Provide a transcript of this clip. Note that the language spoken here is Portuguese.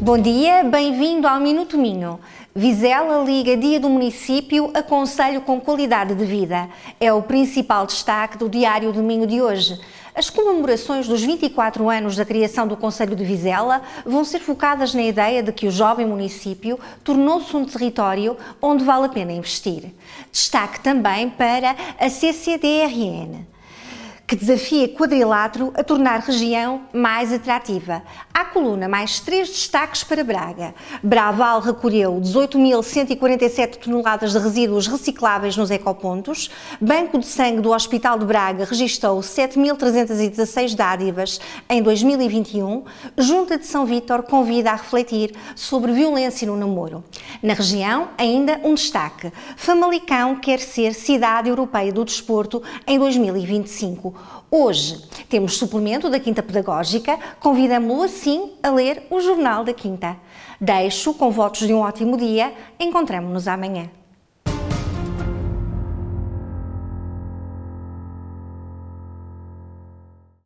Bom dia, bem-vindo ao Minuto Minho. Vizela liga Dia do Município a Conselho com Qualidade de Vida. É o principal destaque do Diário do Minho de hoje. As comemorações dos 24 anos da criação do Conselho de Vizela vão ser focadas na ideia de que o jovem município tornou-se um território onde vale a pena investir. Destaque também para a CCDRN que desafia Quadrilátero a tornar região mais atrativa. À coluna, mais três destaques para Braga. Braval recolheu 18.147 toneladas de resíduos recicláveis nos ecopontos. Banco de Sangue do Hospital de Braga registrou 7.316 dádivas em 2021. Junta de São Vítor convida a refletir sobre violência no namoro. Na região, ainda um destaque. Famalicão quer ser Cidade Europeia do Desporto em 2025. Hoje temos suplemento da Quinta Pedagógica, convidamo-lo assim a ler o Jornal da Quinta. Deixo com votos de um ótimo dia, encontramos nos amanhã.